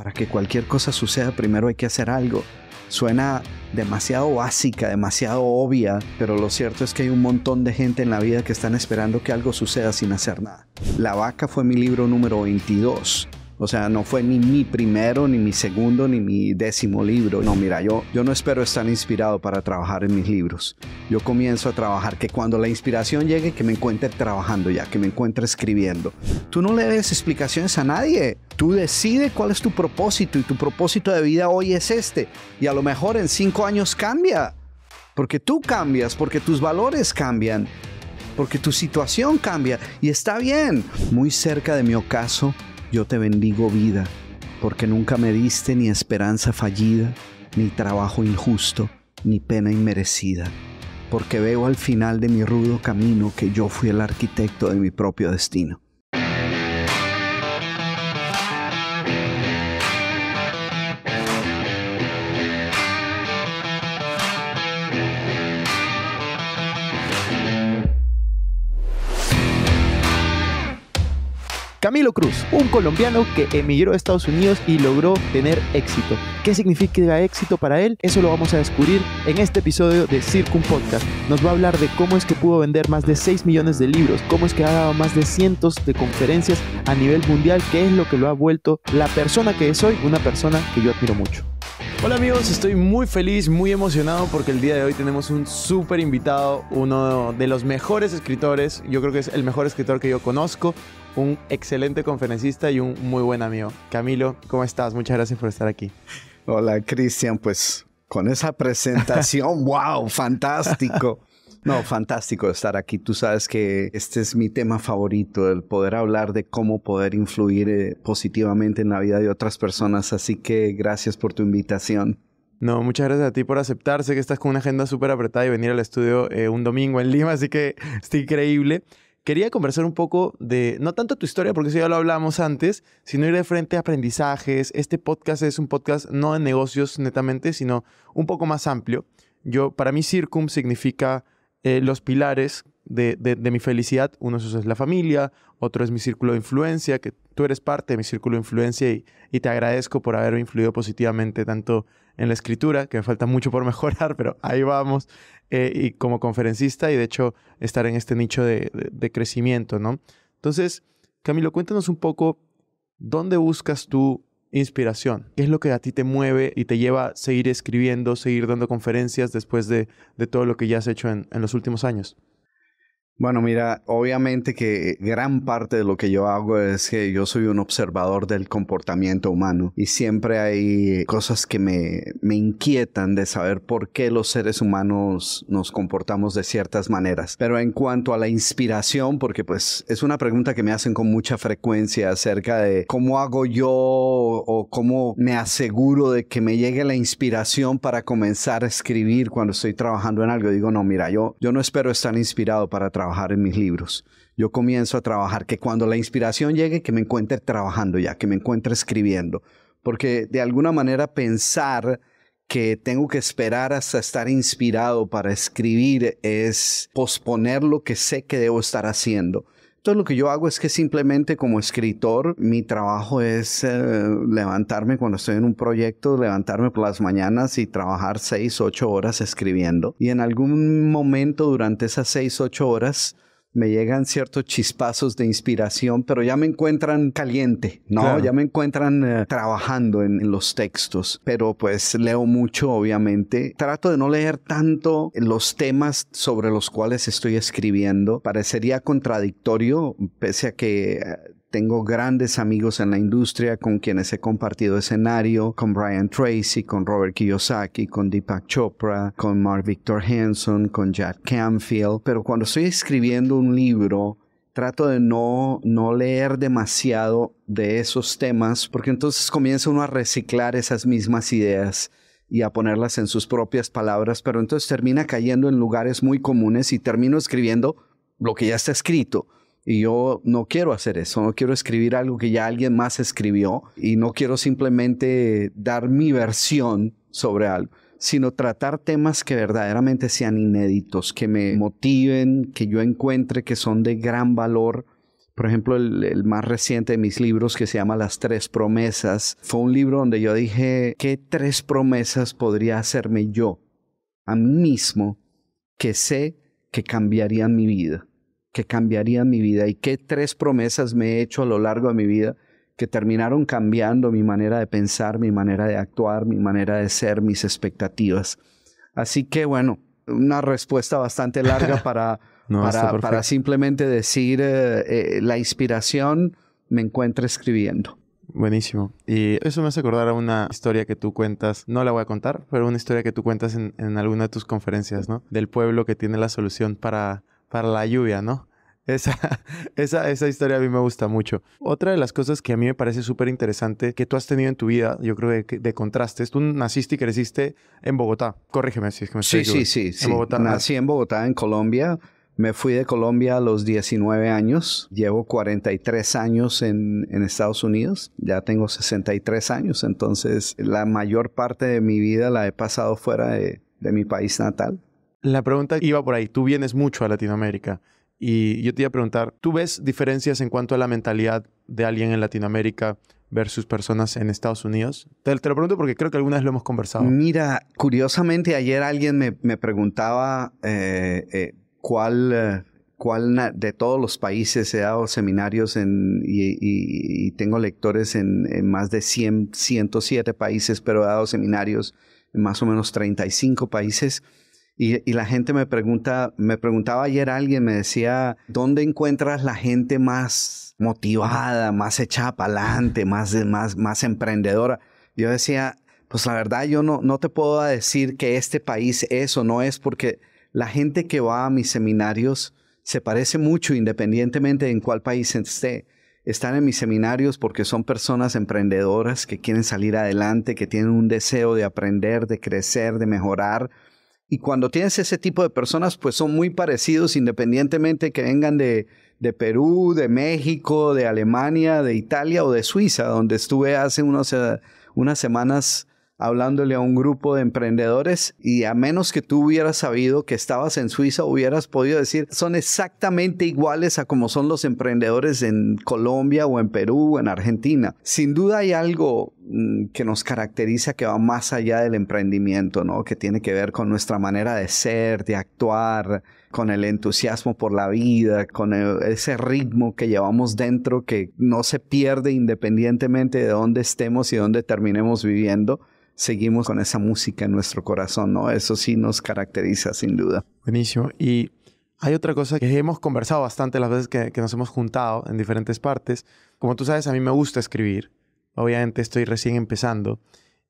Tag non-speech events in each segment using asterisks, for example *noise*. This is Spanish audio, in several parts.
Para que cualquier cosa suceda, primero hay que hacer algo. Suena demasiado básica, demasiado obvia, pero lo cierto es que hay un montón de gente en la vida que están esperando que algo suceda sin hacer nada. La vaca fue mi libro número 22 o sea, no fue ni mi primero, ni mi segundo, ni mi décimo libro. No, mira, yo, yo no espero estar inspirado para trabajar en mis libros. Yo comienzo a trabajar, que cuando la inspiración llegue, que me encuentre trabajando ya, que me encuentre escribiendo. Tú no le des explicaciones a nadie. Tú decides cuál es tu propósito y tu propósito de vida hoy es este. Y a lo mejor en cinco años cambia. Porque tú cambias, porque tus valores cambian, porque tu situación cambia. Y está bien. Muy cerca de mi ocaso yo te bendigo vida, porque nunca me diste ni esperanza fallida, ni trabajo injusto, ni pena inmerecida, porque veo al final de mi rudo camino que yo fui el arquitecto de mi propio destino. Camilo Cruz, un colombiano que emigró a Estados Unidos y logró tener éxito. ¿Qué significa éxito para él? Eso lo vamos a descubrir en este episodio de Circum Podcast. Nos va a hablar de cómo es que pudo vender más de 6 millones de libros, cómo es que ha dado más de cientos de conferencias a nivel mundial, qué es lo que lo ha vuelto la persona que es hoy, una persona que yo admiro mucho. Hola amigos, estoy muy feliz, muy emocionado porque el día de hoy tenemos un súper invitado, uno de los mejores escritores, yo creo que es el mejor escritor que yo conozco, un excelente conferencista y un muy buen amigo. Camilo, ¿cómo estás? Muchas gracias por estar aquí. Hola, Cristian. Pues con esa presentación, *laughs* wow, fantástico. No, fantástico estar aquí. Tú sabes que este es mi tema favorito, el poder hablar de cómo poder influir eh, positivamente en la vida de otras personas. Así que gracias por tu invitación. No, muchas gracias a ti por aceptar. Sé que estás con una agenda súper apretada y venir al estudio eh, un domingo en Lima, así que *laughs* está increíble. Quería conversar un poco de, no tanto tu historia, porque eso ya lo hablábamos antes, sino ir de frente a aprendizajes. Este podcast es un podcast no de negocios netamente, sino un poco más amplio. Yo, para mí, Circum significa eh, los pilares de, mi felicidad. Uno de es la familia, otro es mi círculo de influencia, que tú eres parte de mi círculo de influencia y, y te agradezco por haberme influido positivamente tanto en la escritura, que me falta mucho por mejorar, *laughs* pero ahí vamos, eh, y como conferencista y de hecho estar en este nicho de, crecimiento, ¿no? Entonces, Camilo, cuéntanos un poco dónde buscas tu inspiración? ¿Qué es lo que a ti te mueve y te lleva a seguir escribiendo, seguir dando conferencias después de, todo lo que ya has hecho en los últimos años? Bueno, mira, obviamente que gran parte de lo que yo hago es que yo soy un observador del comportamiento humano y siempre hay cosas que me, me inquietan de saber por qué los seres humanos nos comportamos de ciertas maneras. Pero en cuanto a la inspiración, porque pues es una pregunta que me hacen con mucha frecuencia acerca de cómo hago yo o cómo me aseguro de que me llegue la inspiración para comenzar a escribir cuando estoy trabajando en algo. Digo, no, mira, yo, yo no espero estar inspirado para trabajar en mis libros. Yo comienzo a trabajar, que cuando la inspiración llegue, que me encuentre trabajando ya, que me encuentre escribiendo. Porque de alguna manera pensar que tengo que esperar hasta estar inspirado para escribir es posponer lo que sé que debo estar haciendo. Entonces lo que yo hago es que simplemente como escritor mi trabajo es eh, levantarme cuando estoy en un proyecto, levantarme por las mañanas y trabajar seis, ocho horas escribiendo. Y en algún momento durante esas seis, ocho horas me llegan ciertos chispazos de inspiración, pero ya me encuentran caliente, ¿no? Ya me encuentran eh, trabajando en, los textos, pero pues leo mucho, obviamente. Trato de no leer tanto los temas sobre los cuales estoy escribiendo. Parecería contradictorio, pese a que... Eh, tengo grandes amigos en la industria con quienes he compartido escenario, con Brian Tracy, con Robert Kiyosaki, con Deepak Chopra, con Mark Victor Hanson, con Jack Canfield. Pero cuando estoy escribiendo un libro, trato de no, no leer demasiado de esos temas, porque entonces comienza uno a reciclar esas mismas ideas y a ponerlas en sus propias palabras, pero entonces termina cayendo en lugares muy comunes y termino escribiendo lo que ya está escrito. Y yo no quiero hacer eso, no quiero escribir algo que ya alguien más escribió y no quiero simplemente dar mi versión sobre algo, sino tratar temas que verdaderamente sean inéditos, que me motiven, que yo encuentre que son de gran valor. Por ejemplo, el, más reciente de mis libros que se llama Las Tres Promesas, fue un libro donde yo dije, ¿qué tres promesas podría hacerme yo a mí mismo que sé que cambiarían mi vida? que cambiaría mi vida y qué tres promesas me he hecho a lo largo de mi vida que terminaron cambiando mi manera de pensar, mi manera de actuar, mi manera de ser, mis expectativas. Así que bueno, una respuesta bastante larga *laughs* para, para, simplemente decir eh, eh, la inspiración me encuentra escribiendo. Buenísimo. Y eso me hace acordar a una historia que tú cuentas, no la voy a contar, pero una historia que tú cuentas en, en alguna de tus conferencias, ¿no? Del pueblo que tiene la solución para para la lluvia, ¿no? Esa, *laughs* esa, esa, historia a mí me gusta mucho. Otra de las cosas que a mí me parece súper interesante que tú has tenido en tu vida, yo creo de, de contrastes, tú naciste y creciste en Bogotá. Corrígeme si es que me estoy Sí, sí, sí, en sí. Nací en Bogotá, en Colombia. Me fui de Colombia a los 19 años. Llevo 43 años en, Estados Unidos. Ya tengo 63 años. Entonces, la mayor parte de mi vida la he pasado fuera de, de mi país natal. La pregunta iba por ahí. Tú vienes mucho a Latinoamérica y yo te iba a preguntar, ¿tú ves diferencias en cuanto a la mentalidad de alguien en Latinoamérica versus personas en Estados Unidos? Te, lo pregunto porque creo que alguna vez lo hemos conversado. Mira, curiosamente ayer alguien me, preguntaba eh, eh, cuál... cuál de todos los países he dado seminarios y, tengo lectores en, más de 107 países, pero he dado seminarios en más o menos 35 países. Y, la gente me pregunta, me preguntaba ayer alguien, me decía, ¿dónde encuentras la gente más motivada, más echada para adelante, más, más, emprendedora? Yo decía, pues la verdad yo no, no te puedo decir que este país es o no es, porque la gente que va a mis seminarios se parece mucho independientemente de en cuál país esté. Están en mis seminarios porque son personas emprendedoras que quieren salir adelante, que tienen un deseo de aprender, de crecer, de mejorar y cuando tienes ese tipo de personas, pues son muy parecidos independientemente que vengan de, de Perú, de México, de Alemania, de Italia o de Suiza, donde estuve hace unos, eh, unas semanas hablándole a un grupo de emprendedores y a menos que tú hubieras sabido que estabas en Suiza, hubieras podido decir, son exactamente iguales a como son los emprendedores en Colombia o en Perú o en Argentina. Sin duda hay algo mm, que nos caracteriza que va más allá del emprendimiento, ¿no? Que tiene que ver con nuestra manera de ser, de actuar, con el entusiasmo por la vida, con ese ritmo que llevamos dentro que no se pierde independientemente de dónde estemos y dónde terminemos viviendo seguimos con esa música en nuestro corazón, ¿no? Eso sí nos caracteriza, sin duda. Buenísimo. Y hay otra cosa que hemos conversado bastante las veces que, nos hemos juntado en diferentes partes. Como tú sabes, a mí me gusta escribir. Obviamente estoy recién empezando.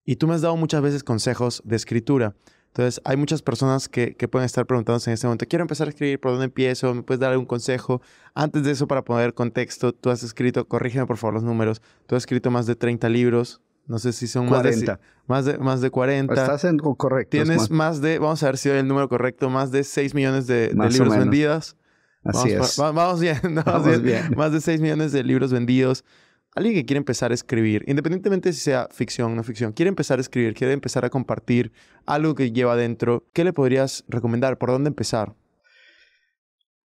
Y tú me has dado muchas veces consejos de escritura. Entonces, hay muchas personas que, que pueden estar preguntándose en este momento, quiero empezar a escribir, ¿por dónde empiezo? ¿Me puedes dar algún consejo? Antes de eso, para poner contexto, tú has escrito, corrígeme por favor los números, tú has escrito más de 30 libros, no sé si son 40. Más, de, más, de, 40. Estás en correcto. Tienes más... de, vamos a ver si doy el número correcto, más de 6 millones de, libros vendidos. Así es. vamos, bien, *laughs* vamos, bien. bien, Más de 6 millones de libros vendidos. Alguien que quiere empezar a escribir, independientemente si sea ficción o no ficción, quiere empezar a escribir, quiere empezar a compartir algo que lleva adentro, ¿qué le podrías recomendar? ¿Por dónde empezar?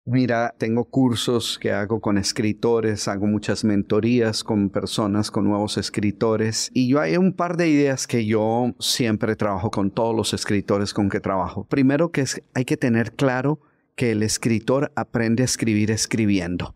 Mira, tengo cursos que hago con escritores, hago muchas mentorías con personas, con nuevos escritores. Y yo hay un par de ideas que yo siempre trabajo con todos los escritores con que trabajo. Primero que hay que tener claro que el escritor aprende a escribir escribiendo.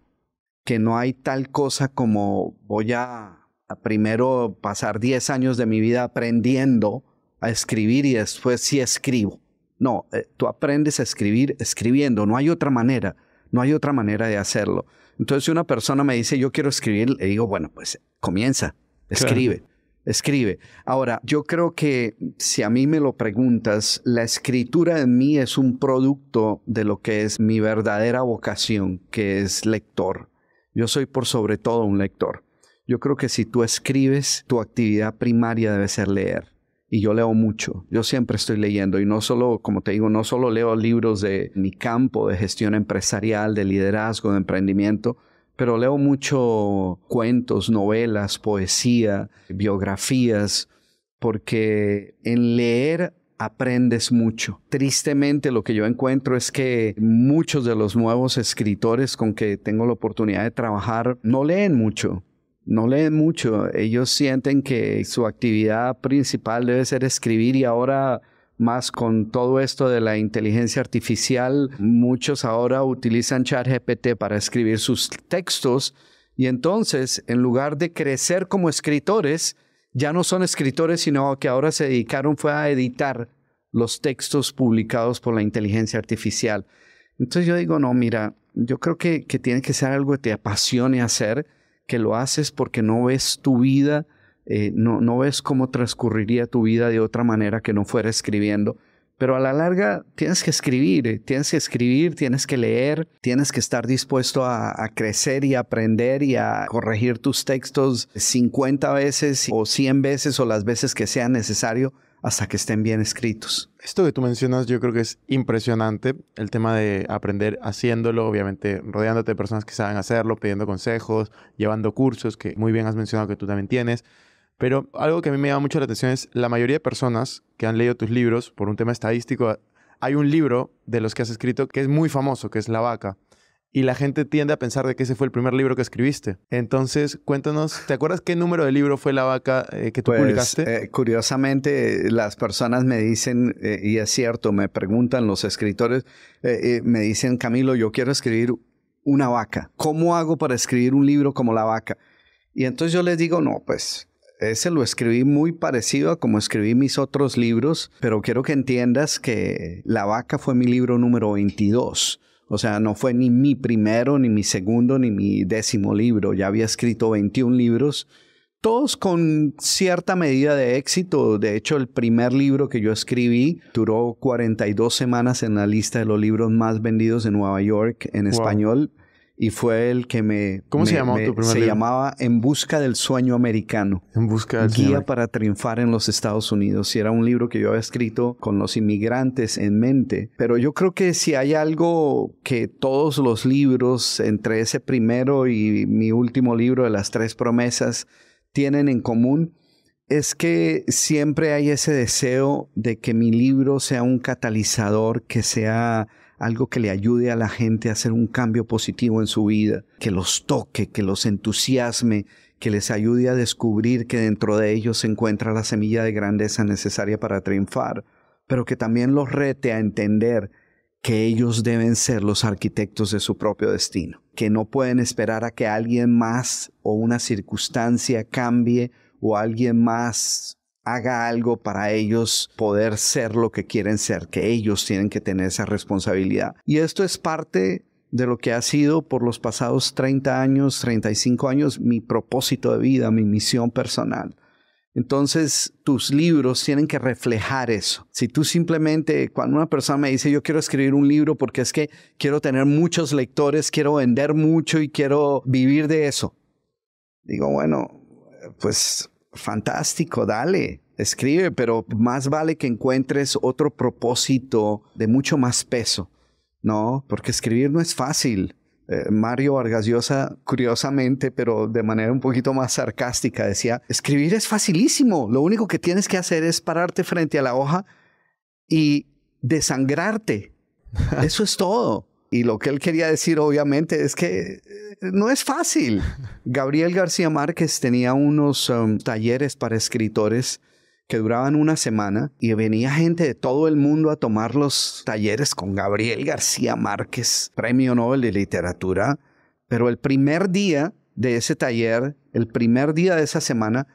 Que no hay tal cosa como voy a, a primero pasar 10 años de mi vida aprendiendo a escribir y después sí escribo no, eh, tú aprendes a escribir escribiendo, no hay otra manera, no hay otra manera de hacerlo. Entonces, si una persona me dice, yo quiero escribir, le digo, bueno, pues comienza, escribe, escribe. Ahora, yo creo que si a mí me lo preguntas, la escritura en mí es un producto de lo que es mi verdadera vocación, que es lector. Yo soy por sobre todo un lector. Yo creo que si tú escribes, tu actividad primaria debe ser leer y yo leo mucho. Yo siempre estoy leyendo y no solo, como te digo, no solo leo libros de mi campo de gestión empresarial, de liderazgo, de emprendimiento, pero leo mucho cuentos, novelas, poesía, biografías, porque en leer aprendes mucho. Tristemente lo que yo encuentro es que muchos de los nuevos escritores con que tengo la oportunidad de trabajar no leen mucho no leen mucho. Ellos sienten que su actividad principal debe ser escribir y ahora más con todo esto de la inteligencia artificial, muchos ahora utilizan ChatGPT para escribir sus textos y entonces en lugar de crecer como escritores, ya no son escritores, sino que ahora se dedicaron fue a editar los textos publicados por la inteligencia artificial. Entonces yo digo, no, mira, yo creo que, que tiene que ser algo que te apasione hacer que lo haces porque no ves tu vida, eh, no, no ves cómo transcurriría tu vida de otra manera que no fuera escribiendo. Pero a la larga tienes que escribir, eh, tienes que escribir, tienes que leer, tienes que estar dispuesto a, a, crecer y aprender y a corregir tus textos 50 veces o 100 veces o las veces que sea necesario hasta que estén bien escritos. Esto que tú mencionas yo creo que es impresionante, el tema de aprender haciéndolo, obviamente rodeándote de personas que saben hacerlo, pidiendo consejos, llevando cursos, que muy bien has mencionado que tú también tienes. Pero algo que a mí me llama mucho la atención es la mayoría de personas que han leído tus libros por un tema estadístico, hay un libro de los que has escrito que es muy famoso, que es La Vaca y la gente tiende a pensar de que ese fue el primer libro que escribiste. Entonces, cuéntanos, ¿te acuerdas qué número de libro fue La Vaca eh, que tú pues, publicaste? Eh, curiosamente, las personas me dicen, eh, y es cierto, me preguntan los escritores, me dicen, Camilo, yo quiero escribir una vaca. ¿Cómo hago para escribir un libro como La Vaca? Y entonces yo les digo, no, pues ese lo escribí muy parecido a como escribí mis otros libros, pero quiero que entiendas que La Vaca fue mi libro número 22 o sea, no fue ni mi primero, ni mi segundo, ni mi décimo libro. Ya había escrito 21 libros, todos con cierta medida de éxito. De hecho, el primer libro que yo escribí duró 42 semanas en la lista de los libros más vendidos en Nueva York en español y fue el que me... ¿Cómo se llamaba tu primer Se llamaba En Busca del Sueño Americano. En Busca del Guía para Triunfar en los Estados Unidos. Y era un libro que yo había escrito con los inmigrantes en mente. Pero yo creo que si hay algo que todos los libros, entre ese primero y mi último libro de las tres promesas, tienen en común, es que siempre hay ese deseo de que mi libro sea un catalizador, que sea algo que le ayude a la gente a hacer un cambio positivo en su vida, que los toque, que los entusiasme, que les ayude a descubrir que dentro de ellos se encuentra la semilla de grandeza necesaria para triunfar, pero que también los rete a entender que ellos deben ser los arquitectos de su propio destino, que no pueden esperar a que alguien más o una circunstancia cambie o alguien más haga algo para ellos poder ser lo que quieren ser, que ellos tienen que tener esa responsabilidad. Y esto es parte de lo que ha sido por los pasados 30 años, 35 años, mi propósito de vida, mi misión personal. Entonces, tus libros tienen que reflejar eso. Si tú simplemente, cuando una persona me dice, yo quiero escribir un libro porque es que quiero tener muchos lectores, quiero vender mucho y quiero vivir de eso, digo, bueno, pues fantástico, dale, escribe, pero más vale que encuentres otro propósito de mucho más peso, ¿no? Porque escribir no es fácil. Eh, Mario Vargas Llosa, curiosamente, pero de manera un poquito más sarcástica, decía, escribir es facilísimo, lo único que tienes que hacer es pararte frente a la hoja y desangrarte. *laughs* Eso es todo. Y lo que él quería decir, obviamente, es que eh, no es fácil. *laughs* Gabriel García Márquez tenía unos um, talleres para escritores que duraban una semana y venía gente de todo el mundo a tomar los talleres con Gabriel García Márquez, Premio Nobel de Literatura. Pero el primer día de ese taller, el primer día de esa semana,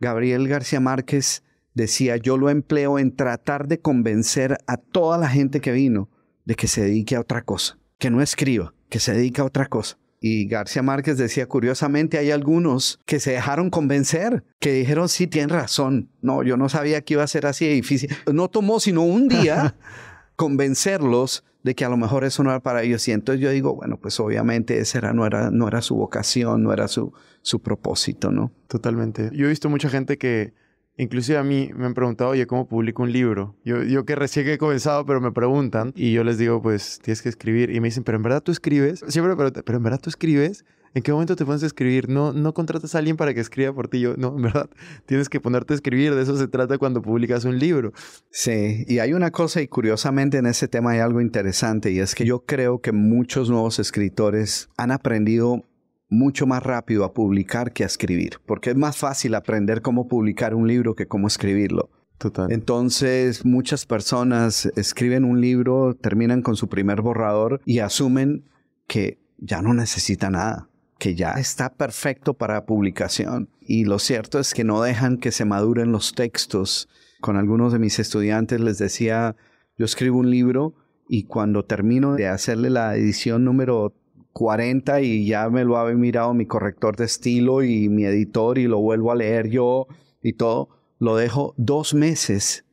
Gabriel García Márquez decía, yo lo empleo en tratar de convencer a toda la gente que vino de que se dedique a otra cosa que no escriba, que se dedica a otra cosa. Y García Márquez decía, curiosamente, hay algunos que se dejaron convencer, que dijeron, sí, tienen razón. No, yo no sabía que iba a ser así de difícil. No tomó sino un día *laughs* convencerlos de que a lo mejor eso no era para ellos. Y entonces yo digo, bueno, pues obviamente esa era, no, era, no era su vocación, no era su, su propósito, ¿no? Totalmente. Yo he visto mucha gente que Inclusive a mí me han preguntado, oye, ¿cómo publico un libro? Yo, que recién he comenzado, pero me preguntan y yo les digo, pues tienes que escribir. Y me dicen, pero en verdad tú escribes. Siempre pero, pero en verdad tú escribes. ¿En qué momento te pones a escribir? No, no contratas a alguien para que escriba por ti. Yo, no, en verdad, *laughs* tienes que ponerte a escribir. De eso se trata cuando publicas un libro. Sí, y hay una cosa, y curiosamente en ese tema hay algo interesante, y es que yo creo que muchos nuevos escritores han aprendido mucho más rápido a publicar que a escribir, porque es más fácil aprender cómo publicar un libro que cómo escribirlo. Total. Entonces, muchas personas escriben un libro, terminan con su primer borrador y asumen que ya no necesita nada, que ya está perfecto para publicación. Y lo cierto es que no dejan que se maduren los textos. Con algunos de mis estudiantes les decía, yo escribo un libro y cuando termino de hacerle la edición número 40 y ya me lo había mirado mi corrector de estilo y mi editor y lo vuelvo a leer yo y todo, lo dejo dos meses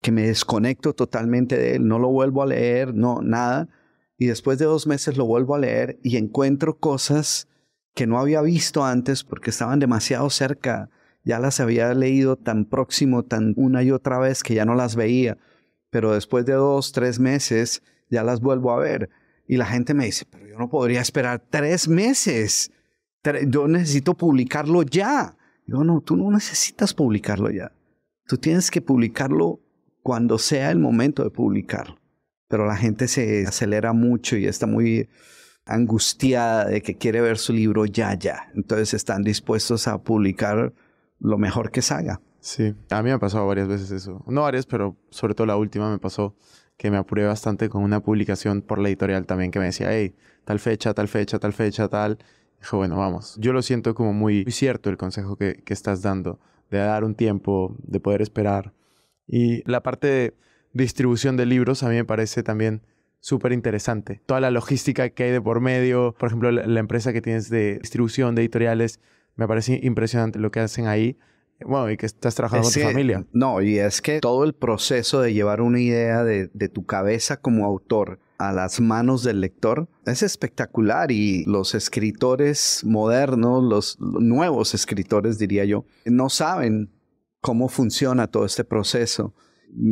que me desconecto totalmente de él, no lo vuelvo a leer, no, nada. Y después de dos meses lo vuelvo a leer y encuentro cosas que no había visto antes porque estaban demasiado cerca, ya las había leído tan próximo, tan una y otra vez que ya no las veía, pero después de dos, tres meses ya las vuelvo a ver y la gente me dice, yo no podría esperar tres meses. Yo necesito publicarlo ya. Yo no, tú no necesitas publicarlo ya. Tú tienes que publicarlo cuando sea el momento de publicarlo. Pero la gente se acelera mucho y está muy angustiada de que quiere ver su libro ya, ya. Entonces están dispuestos a publicar lo mejor que salga. Sí, a mí me ha pasado varias veces eso. No varias, pero sobre todo la última me pasó que me apuré bastante con una publicación por la editorial también que me decía, hey, tal fecha, tal fecha, tal fecha, tal. Dije, bueno, vamos. Yo lo siento como muy, cierto el consejo que, estás dando, de dar un tiempo, de poder esperar. Y la parte de distribución de libros a mí me parece también súper interesante. Toda la logística que hay de por medio, por ejemplo, la empresa que tienes de distribución de editoriales, me parece impresionante lo que hacen ahí bueno, y que estás trabajando con familia. No, y es que todo el proceso de llevar una idea de tu cabeza como autor a las manos del lector es espectacular y los escritores modernos, los nuevos escritores diría yo, no saben cómo funciona todo este proceso.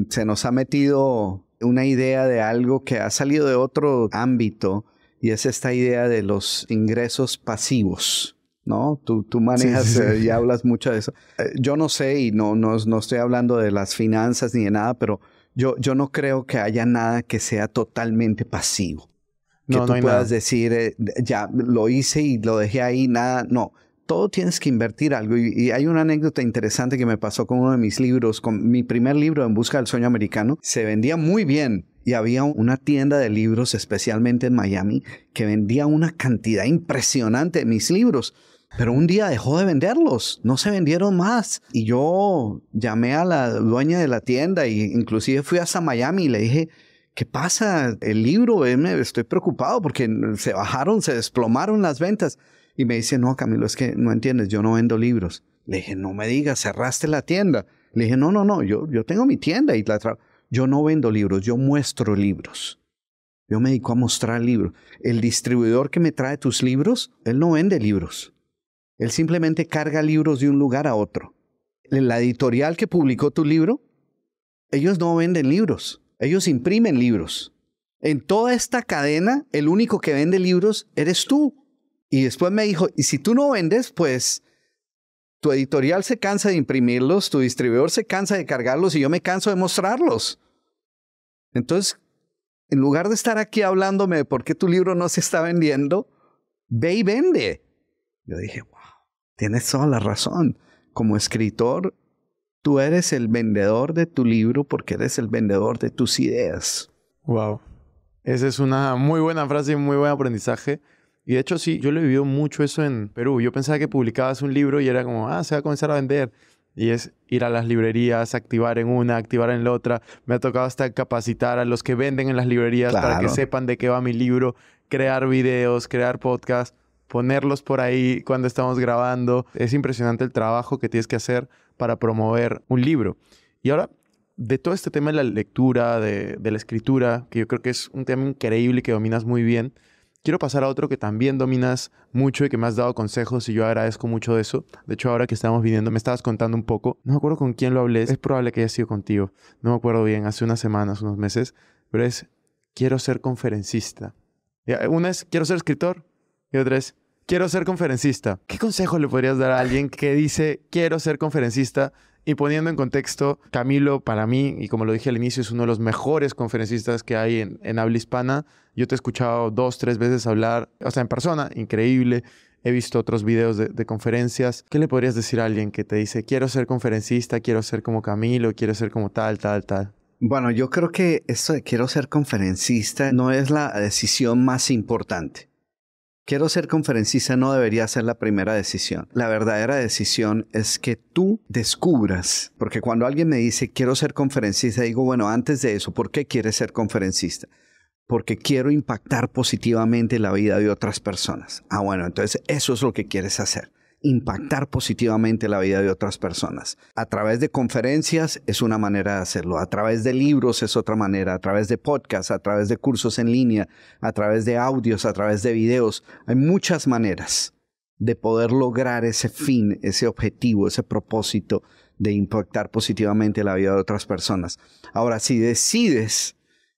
Se nos ha metido una idea de algo que ha salido de otro ámbito y es esta idea de los ingresos pasivos. ¿no? Tú, tú manejas eh, y hablas mucho de eso. Eh, yo no sé y no, no, estoy hablando de las finanzas ni de nada, pero yo, yo no creo que haya nada que sea totalmente pasivo. Que tú puedas decir, eh, ya lo hice y lo dejé ahí, nada, no. Todo tienes que invertir algo. y, hay una anécdota interesante que me pasó con uno de mis libros, con mi primer libro, En Busca del Sueño Americano. Se vendía muy bien y había una tienda de libros, especialmente en Miami, que vendía una cantidad impresionante de mis libros pero un día dejó de venderlos, no se vendieron más. Y yo llamé a la dueña de la tienda e inclusive fui hasta Miami y le dije, ¿qué pasa? El libro, eh, estoy preocupado porque se bajaron, se desplomaron las ventas. Y me dice, no, Camilo, es que no entiendes, yo no vendo libros. Le dije, no me digas, cerraste la tienda. Le dije, no, no, no, yo, yo tengo mi tienda y yo no vendo libros, yo muestro libros. Yo me dedico a mostrar libros. El distribuidor que me trae tus libros, él no vende libros. Él simplemente carga libros de un lugar a otro. La editorial que publicó tu libro, ellos no venden libros, ellos imprimen libros. En toda esta cadena, el único que vende libros eres tú. Y después me dijo, y si tú no vendes, pues tu editorial se cansa de imprimirlos, tu distribuidor se cansa de cargarlos y yo me canso de mostrarlos. Entonces, en lugar de estar aquí hablándome de por qué tu libro no se está vendiendo, ve y vende. Yo dije, wow. Tienes toda la razón. Como escritor, tú eres el vendedor de tu libro porque eres el vendedor de tus ideas. Wow. Esa es una muy buena frase y muy buen aprendizaje. Y de hecho, sí, yo lo he vivido mucho eso en Perú. Yo pensaba que publicabas un libro y era como, ah, se va a comenzar a vender. Y es ir a las librerías, activar en una, activar en la otra. Me ha tocado hasta capacitar a los que venden en las librerías para que sepan de qué va mi libro, crear videos, crear podcasts ponerlos por ahí cuando estamos grabando. Es impresionante el trabajo que tienes que hacer para promover un libro. Y ahora, de todo este tema de la lectura, de, la escritura, que yo creo que es un tema increíble y que dominas muy bien, quiero pasar a otro que también dominas mucho y que me has dado consejos y yo agradezco mucho de eso. De hecho, ahora que estamos viniendo, me estabas contando un poco, no me acuerdo con quién lo hablé, es probable que haya sido contigo, no me acuerdo bien, hace unas semanas, unos meses, pero es, quiero ser conferencista. Una es, quiero ser escritor y otra es, quiero ser conferencista. ¿Qué consejo le podrías dar a alguien que dice, quiero ser conferencista? Y poniendo en contexto, Camilo, para mí, y como lo dije al inicio, es uno de los mejores conferencistas que hay en, habla hispana. Yo te he escuchado dos, tres veces hablar, o sea, en persona, increíble. He visto otros videos de, de conferencias. ¿Qué le podrías decir a alguien que te dice, quiero ser conferencista, quiero ser como Camilo, quiero ser como tal, tal, tal? Bueno, yo creo que esto de quiero ser conferencista no es la decisión más importante. Quiero ser conferencista no debería ser la primera decisión. La verdadera decisión es que tú descubras, porque cuando alguien me dice quiero ser conferencista, digo, bueno, antes de eso, ¿por qué quieres ser conferencista? Porque quiero impactar positivamente la vida de otras personas. Ah, bueno, entonces eso es lo que quieres hacer impactar positivamente la vida de otras personas. A través de conferencias es una manera de hacerlo, a través de libros es otra manera, a través de podcasts, a través de cursos en línea, a través de audios, a través de videos. Hay muchas maneras de poder lograr ese fin, ese objetivo, ese propósito de impactar positivamente la vida de otras personas. Ahora, si decides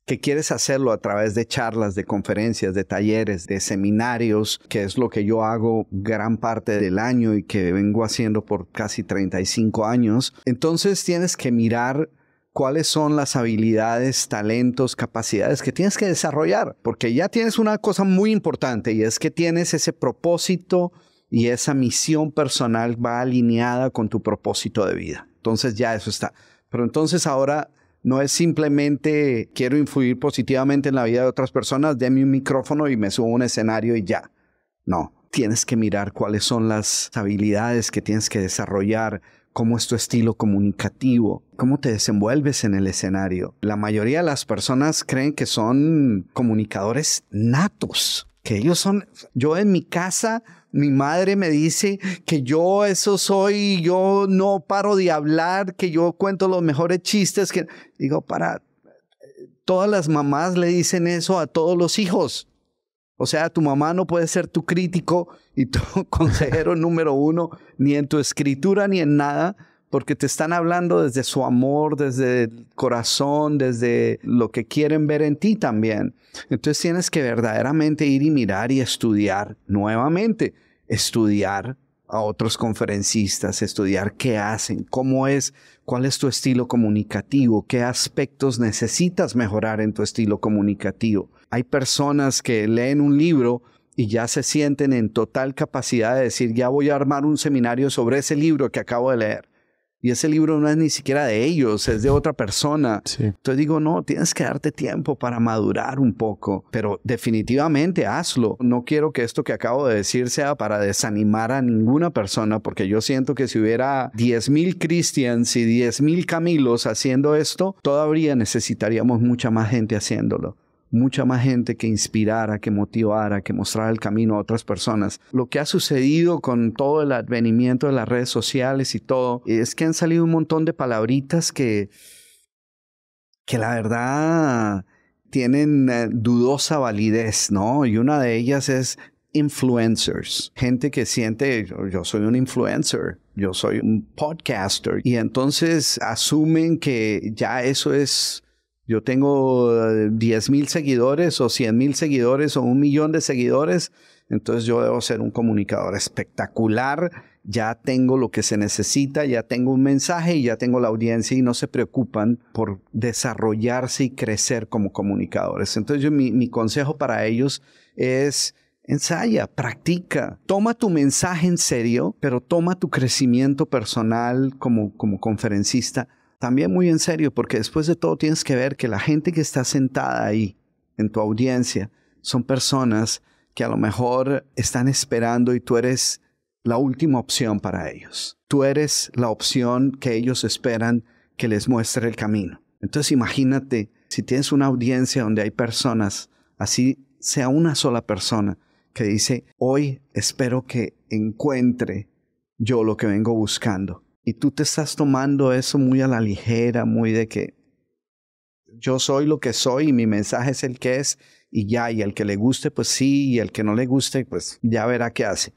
que quieres hacerlo a través de charlas, de conferencias, de talleres, de seminarios, que es lo que yo hago gran parte del año y que vengo haciendo por casi 35 años, entonces tienes que mirar cuáles son las habilidades, talentos, capacidades que tienes que desarrollar, porque ya tienes una cosa muy importante y es que tienes ese propósito y esa misión personal va alineada con tu propósito de vida. Entonces ya eso está. Pero entonces ahora no es simplemente quiero influir positivamente en la vida de otras personas, déme un micrófono y me subo a un escenario y ya. No, tienes que mirar cuáles son las habilidades que tienes que desarrollar, cómo es tu estilo comunicativo, cómo te desenvuelves en el escenario. La mayoría de las personas creen que son comunicadores natos, que ellos son, yo en mi casa mi madre me dice que yo eso soy, yo no paro de hablar, que yo cuento los mejores chistes, que digo, para, eh, todas las mamás le dicen eso a todos los hijos. O sea, tu mamá no puede ser tu crítico y tu *laughs* consejero número uno, ni en tu escritura ni en nada, porque te están hablando desde su amor, desde el corazón, desde lo que quieren ver en ti también. Entonces tienes que verdaderamente ir y mirar y estudiar nuevamente, estudiar a otros conferencistas, estudiar qué hacen, cómo es, cuál es tu estilo comunicativo, qué aspectos necesitas mejorar en tu estilo comunicativo. Hay personas que leen un libro y ya se sienten en total capacidad de decir, ya voy a armar un seminario sobre ese libro que acabo de leer y ese libro no es ni siquiera de ellos, es de otra persona. Entonces digo, no, tienes que darte tiempo para madurar un poco, pero definitivamente hazlo. No quiero que esto que acabo de decir sea para desanimar a ninguna persona, porque yo siento que si hubiera 10.000 Christians y 10.000 Camilos haciendo esto, todavía necesitaríamos mucha más gente haciéndolo mucha más gente que inspirara, que motivara, que mostrara el camino a otras personas. Lo que ha sucedido con todo el advenimiento de las redes sociales y todo, es que han salido un montón de palabritas que, que la verdad tienen eh, dudosa validez, ¿no? Y una de ellas es influencers, gente que siente yo, soy un influencer, yo soy un podcaster y entonces asumen que ya eso es yo tengo 10 eh, mil seguidores o 100 mil seguidores o un millón de seguidores, entonces yo debo ser un comunicador espectacular, ya tengo lo que se necesita, ya tengo un mensaje y ya tengo la audiencia y no se preocupan por desarrollarse y crecer como comunicadores. Entonces mi, mi consejo para ellos es... Ensaya, practica, toma tu mensaje en serio, pero toma tu crecimiento personal como, como conferencista también muy en serio, porque después de todo tienes que ver que la gente que está sentada ahí en tu audiencia son personas que a lo mejor están esperando y tú eres la última opción para ellos. Tú eres la opción que ellos esperan que les muestre el camino. Entonces imagínate si tienes una audiencia donde hay personas, así sea una sola persona, que dice, hoy espero que encuentre yo lo que vengo buscando y tú te estás tomando eso muy a la ligera, muy de que yo soy lo que soy y mi mensaje es el que es y ya, y el que le guste, pues sí, y el que no le guste, pues ya verá qué hace.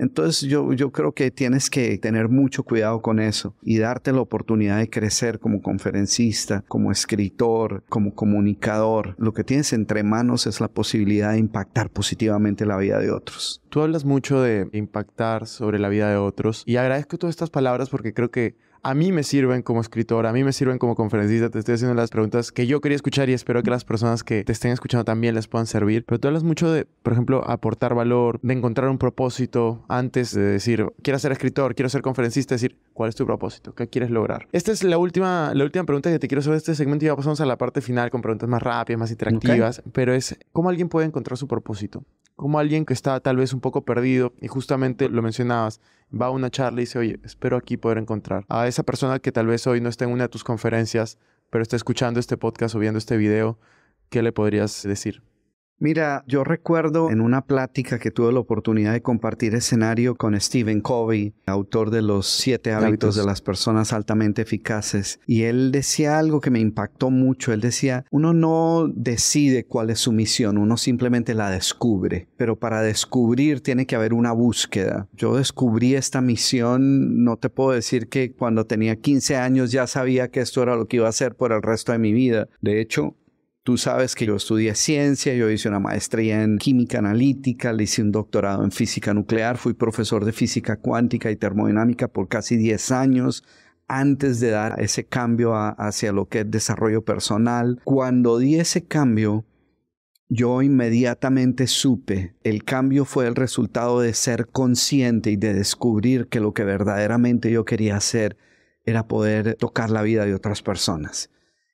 Entonces yo, creo que tienes que tener mucho cuidado con eso y darte la oportunidad de crecer como conferencista, como escritor, como comunicador. Lo que tienes entre manos es la posibilidad de impactar positivamente la vida de otros. Tú hablas mucho de impactar sobre la vida de otros y agradezco todas estas palabras porque creo que a mí me sirven como escritor, a mí me sirven como conferencista, te estoy haciendo las preguntas que yo quería escuchar y espero que las personas que te estén escuchando también les puedan servir. Pero tú hablas mucho de, por ejemplo, aportar valor, de encontrar un propósito antes de decir, quiero ser escritor, quiero ser conferencista, decir, ¿cuál es tu propósito? ¿Qué quieres lograr? Esta es la última, la última pregunta que te quiero sobre este segmento y ya pasamos a la parte final con preguntas más rápidas, más interactivas, pero es, ¿cómo alguien puede encontrar su propósito? Como alguien que está tal vez un poco perdido y justamente lo mencionabas, va a una charla y dice, oye, espero aquí poder encontrar a esa persona que tal vez hoy no esté en una de tus conferencias, pero está escuchando este podcast o viendo este video, ¿qué le podrías decir? Mira, yo recuerdo en una plática que tuve la oportunidad de compartir escenario con Stephen Covey, autor de los siete hábitos, hábitos, de las personas altamente eficaces, y él decía algo que me impactó mucho. Él decía, uno no decide cuál es su misión, uno simplemente la descubre, pero para descubrir tiene que haber una búsqueda. Yo descubrí esta misión, no te puedo decir que cuando tenía 15 años ya sabía que esto era lo que iba a hacer por el resto de mi vida. De hecho, Tú sabes que yo estudié ciencia, yo hice una maestría en química analítica, le hice un doctorado en física nuclear, fui profesor de física cuántica y termodinámica por casi 10 años antes de dar ese cambio hacia lo que es desarrollo personal. Cuando di ese cambio, yo inmediatamente supe, el cambio fue el resultado de ser consciente y de descubrir que lo que verdaderamente yo quería hacer era poder tocar la vida de otras personas.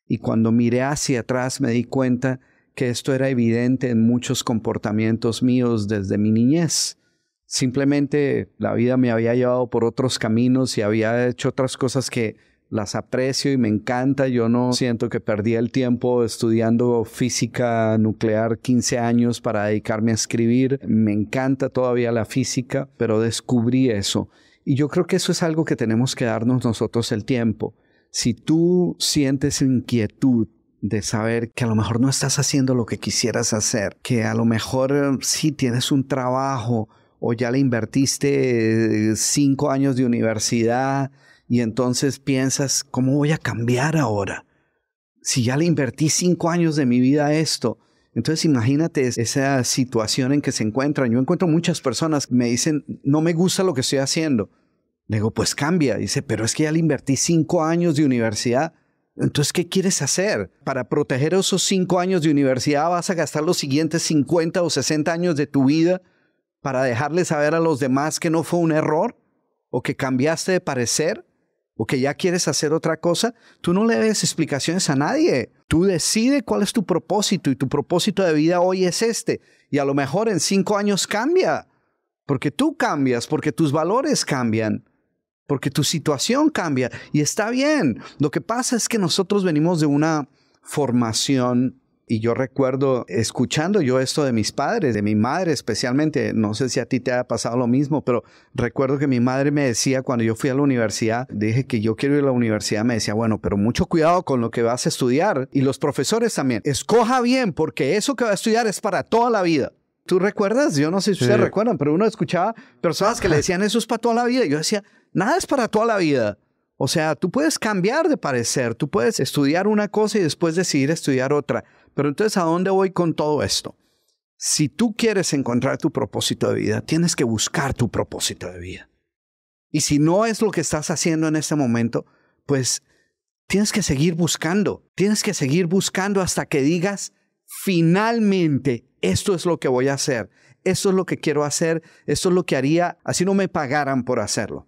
Y cuando miré hacia atrás me di cuenta que esto era evidente en muchos comportamientos míos desde mi niñez. Simplemente la vida me había llevado por otros caminos y había hecho otras cosas que las aprecio y me encanta. Yo no siento que perdí el tiempo estudiando física nuclear 15 años para dedicarme a escribir. Me encanta todavía la física, pero descubrí eso. Y yo creo que eso es algo que tenemos que darnos nosotros el tiempo. Si tú sientes inquietud de saber que a lo mejor no estás haciendo lo que quisieras hacer, que a lo mejor eh, sí tienes un trabajo o ya le invertiste eh, cinco años de universidad y entonces piensas, ¿cómo voy a cambiar ahora? Si ya le invertí cinco años de mi vida a esto. Entonces imagínate esa situación en que se encuentran. Yo encuentro muchas personas que me dicen, no me gusta lo que estoy haciendo le digo, pues cambia. Dice, pero es que ya le invertí cinco años de universidad. Entonces, ¿qué quieres hacer? Para proteger esos cinco años de universidad vas a gastar los siguientes 50 o 60 años de tu vida para dejarle saber a los demás que no fue un error o que cambiaste de parecer o que ya quieres hacer otra cosa. Tú no le des explicaciones a nadie. Tú decides cuál es tu propósito y tu propósito de vida hoy es este. Y a lo mejor en cinco años cambia porque tú cambias, porque tus valores cambian porque tu situación cambia y está bien. Lo que pasa es que nosotros venimos de una formación y yo recuerdo escuchando yo esto de mis padres, de mi madre especialmente, no sé si a ti te ha pasado lo mismo, pero recuerdo que mi madre me decía cuando yo fui a la universidad, dije que yo quiero ir a la universidad, me decía, bueno, pero mucho cuidado con lo que vas a estudiar y los profesores también, escoja bien porque eso que vas a estudiar es para toda la vida. ¿Tú recuerdas? Yo no sé si ustedes recuerdan, pero uno escuchaba personas que le decían eso es para toda la vida. Y yo decía, Nada es para toda la vida. O sea, tú puedes cambiar de parecer, tú puedes estudiar una cosa y después decidir estudiar otra. Pero entonces, ¿a dónde voy con todo esto? Si tú quieres encontrar tu propósito de vida, tienes que buscar tu propósito de vida. Y si no es lo que estás haciendo en este momento, pues tienes que seguir buscando, tienes que seguir buscando hasta que digas, finalmente, esto es lo que voy a hacer, esto es lo que quiero hacer, esto es lo que haría, así no me pagaran por hacerlo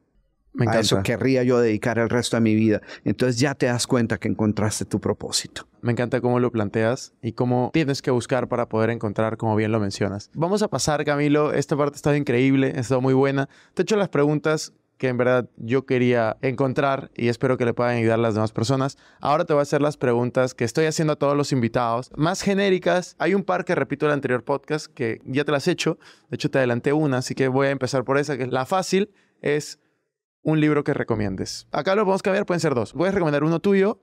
a eso querría yo dedicar el resto de mi vida. Entonces ya te das cuenta que encontraste tu propósito. Me encanta cómo lo planteas y cómo tienes que buscar para poder encontrar, como bien lo mencionas. Vamos a pasar, Camilo. Esta parte ha estado increíble, ha estado muy buena. Te he hecho las preguntas que en verdad yo quería encontrar y espero que le puedan ayudar las demás personas. Ahora te voy a hacer las preguntas que estoy haciendo a todos los invitados, más genéricas. Hay un par que repito en el anterior podcast que ya te las he hecho, de hecho te adelanté una, así que voy a empezar por esa, que es la fácil, es un libro que recomiendes. Acá lo podemos cambiar, pueden ser dos. Puedes recomendar uno tuyo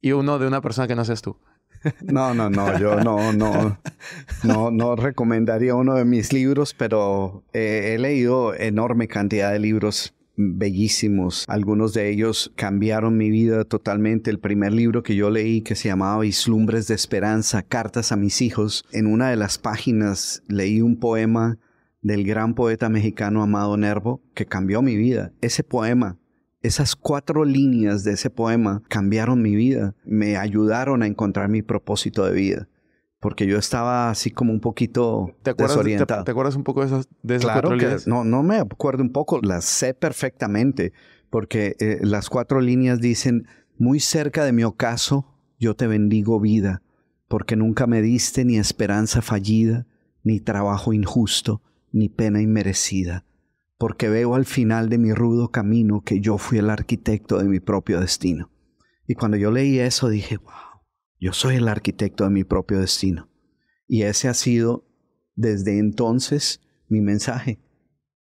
y uno de una persona que no seas tú. *laughs* No, no, no, yo no, no, no, no recomendaría uno de mis libros, pero eh, he leído enorme cantidad de libros bellísimos. Algunos de ellos cambiaron mi vida totalmente. El primer libro que yo leí que se llamaba Vislumbres de Esperanza, Cartas a mis hijos, en una de las páginas leí un poema del gran poeta mexicano Amado Nervo que cambió mi vida. Ese poema, esas cuatro líneas de ese poema cambiaron mi vida, me ayudaron a encontrar mi propósito de vida. Porque yo estaba así como un poquito ¿Te desorientado. Te, acuerdas un poco de esas, cuatro líneas? No, no me acuerdo un poco, las sé perfectamente, porque eh, las cuatro líneas dicen, muy cerca de mi ocaso, yo te bendigo vida, porque nunca me diste ni esperanza fallida, ni trabajo injusto, ni pena inmerecida, porque veo al final de mi rudo camino que yo fui el arquitecto de mi propio destino. Y cuando yo leí eso dije, wow, yo soy el arquitecto de mi propio destino. Y ese ha sido desde entonces mi mensaje,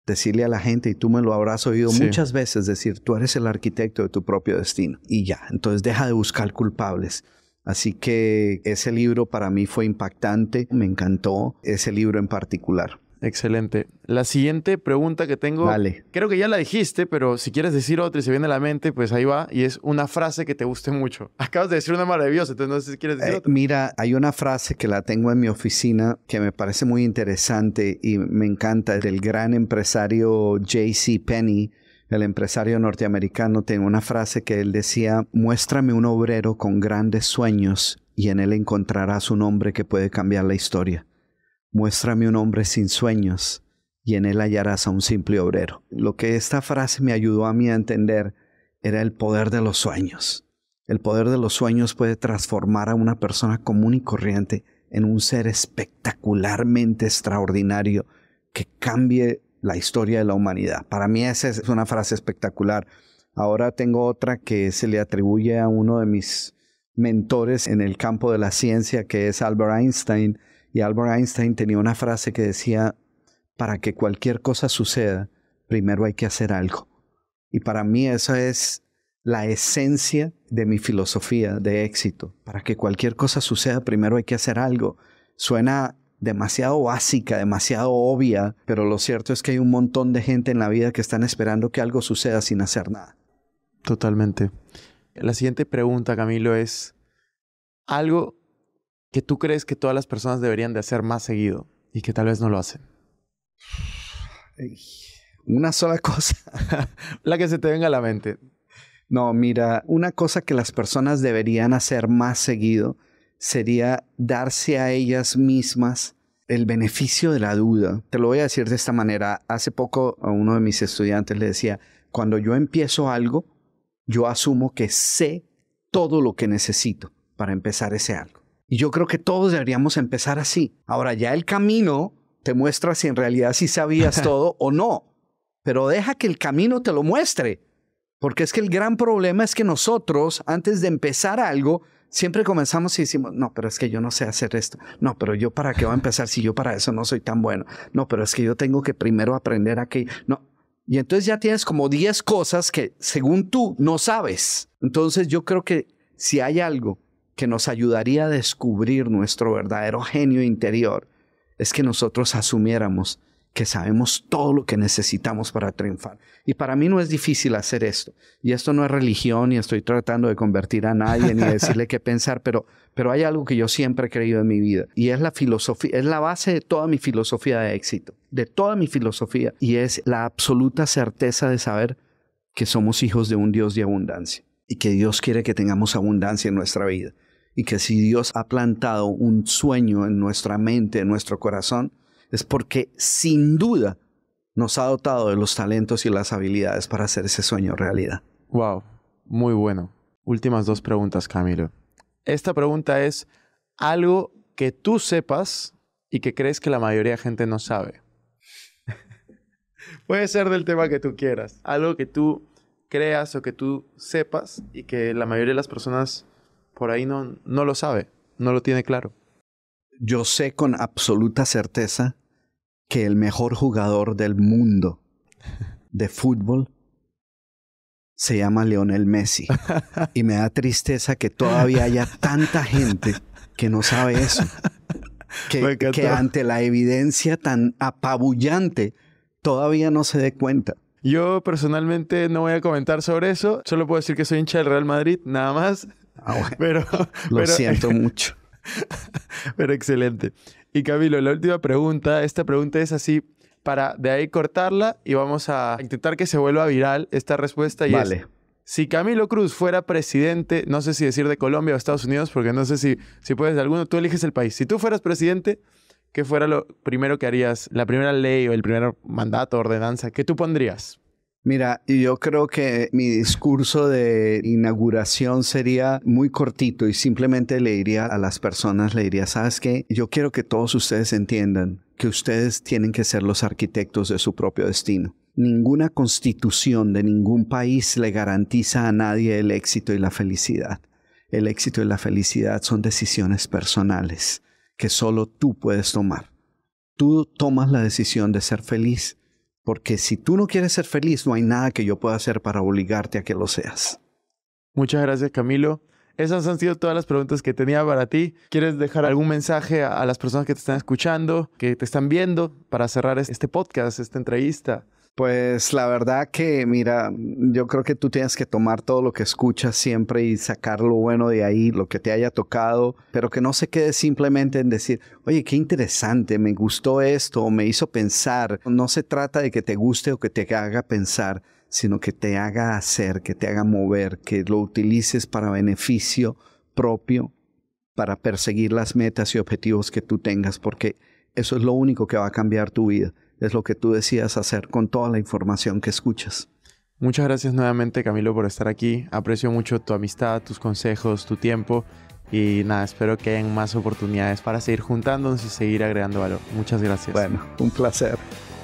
decirle a la gente, y tú me lo habrás oído muchas veces, decir, tú eres el arquitecto de tu propio destino. Y ya, entonces deja de buscar culpables. Así que ese libro para mí fue impactante, me encantó ese libro en particular. Excelente. La siguiente pregunta que tengo, Vale. creo que ya la dijiste, pero si quieres decir otra y se viene a la mente, pues ahí va. Y es una frase que te guste mucho. *laughs* Acabas de decir una maravillosa, entonces no sé si quieres decir eh, otra. Mira, hay una frase que la tengo en mi oficina que me parece muy interesante y me encanta, del gran empresario JC Penney, El empresario norteamericano tiene una frase que él decía, muéstrame un obrero con grandes sueños y en él encontrarás un hombre que puede cambiar la historia muéstrame un hombre sin sueños y en él hallarás a un simple obrero. Lo que esta frase me ayudó a mí a entender era el poder de los sueños. El poder de los sueños puede transformar a una persona común y corriente en un ser espectacularmente extraordinario que cambie la historia de la humanidad. Para mí esa es una frase espectacular. Ahora tengo otra que se le atribuye a uno de mis mentores en el campo de la ciencia, que es Albert Einstein, y Albert Einstein tenía una frase que decía, para que cualquier cosa suceda, primero hay que hacer algo. Y para mí esa es la esencia de mi filosofía de éxito. Para que cualquier cosa suceda, primero hay que hacer algo. Suena demasiado básica, demasiado obvia, pero lo cierto es que hay un montón de gente en la vida que están esperando que algo suceda sin hacer nada. Totalmente. La siguiente pregunta, Camilo, es algo que tú crees que todas las personas deberían de hacer más seguido y que tal vez no lo hacen? Una sola cosa. *laughs* la que se te venga a la mente. No, mira, una cosa que las personas deberían hacer más seguido sería darse a ellas mismas el beneficio de la duda. Te lo voy a decir de esta manera. Hace poco a uno de mis estudiantes le decía, cuando yo empiezo algo, yo asumo que sé todo lo que necesito para empezar ese algo. Y yo creo que todos deberíamos empezar así. Ahora ya el camino te muestra si en realidad sí sabías *laughs* todo o no, pero deja que el camino te lo muestre. Porque es que el gran problema es que nosotros, antes de empezar algo, siempre comenzamos y decimos, no, pero es que yo no sé hacer esto. No, pero yo para qué voy a empezar si yo para eso no soy tan bueno. No, pero es que yo tengo que primero aprender aquello. No. Y entonces ya tienes como 10 cosas que según tú no sabes. Entonces yo creo que si hay algo que nos ayudaría a descubrir nuestro verdadero genio interior es que nosotros asumiéramos que sabemos todo lo que necesitamos para triunfar. Y para mí no es difícil hacer esto. Y esto no es religión, y estoy tratando de convertir a nadie, ni decirle qué pensar, pero, pero hay algo que yo siempre he creído en mi vida. Y es la filosofía, es la base de toda mi filosofía de éxito, de toda mi filosofía. Y es la absoluta certeza de saber que somos hijos de un Dios de abundancia y que Dios quiere que tengamos abundancia en nuestra vida y que si Dios ha plantado un sueño en nuestra mente, en nuestro corazón, es porque sin duda nos ha dotado de los talentos y las habilidades para hacer ese sueño realidad. Wow, muy bueno. Últimas dos preguntas, Camilo. Esta pregunta es algo que tú sepas y que crees que la mayoría de gente no sabe. *laughs* Puede ser del tema que tú quieras, algo que tú creas o que tú sepas y que la mayoría de las personas por ahí no, no lo sabe, no lo tiene claro. Yo sé con absoluta certeza que el mejor jugador del mundo de fútbol se llama Lionel Messi. *laughs* Y me da tristeza que todavía haya tanta gente que no sabe eso. Que, que ante la evidencia tan apabullante todavía no se dé cuenta. Yo personalmente no voy a comentar sobre eso, solo puedo decir que soy hincha del Real Madrid, nada más. Ah, pero, *laughs* Lo siento *laughs* mucho. Pero excelente. Y Camilo, la última pregunta, esta pregunta es así para de ahí cortarla y vamos a intentar que se vuelva viral esta respuesta y vale. si Camilo Cruz fuera presidente, no sé si decir de Colombia o Estados Unidos, porque no sé si, si puedes de alguno, tú eliges el país. Si tú fueras presidente, ¿qué fuera lo primero que harías? La primera ley o el primer mandato, ordenanza, ¿qué tú pondrías? Mira, yo creo que mi discurso de inauguración sería muy cortito y simplemente le diría a las personas, le diría, ¿sabes qué? Yo quiero que todos ustedes entiendan que ustedes tienen que ser los arquitectos de su propio destino. Ninguna constitución de ningún país le garantiza a nadie el éxito y la felicidad. El éxito y la felicidad son decisiones personales que solo tú puedes tomar. Tú tomas la decisión de ser feliz porque si tú no quieres ser feliz, no hay nada que yo pueda hacer para obligarte a que lo seas. Muchas gracias, Camilo. Esas han sido todas las preguntas que tenía para ti. ¿Quieres dejar algún mensaje a, las personas que te están escuchando, que te están viendo, para cerrar este podcast, esta entrevista? Pues la verdad que, mira, yo creo que tú tienes que tomar todo lo que escuchas siempre y sacar lo bueno de ahí, lo que te haya tocado, pero que no se quede simplemente en decir, oye, qué interesante, me gustó esto, me hizo pensar. No se trata de que te guste o que te haga pensar, sino que te haga hacer, que te haga mover, que lo utilices para beneficio propio, para perseguir las metas y objetivos que tú tengas, porque eso es lo único que va a cambiar tu vida es lo que tú decías hacer con toda la información que escuchas. Muchas gracias nuevamente Camilo por estar aquí. Aprecio mucho tu amistad, tus consejos, tu tiempo y nada, espero que hayan más oportunidades para seguir juntándonos y seguir agregando valor. Muchas gracias. Bueno, un placer.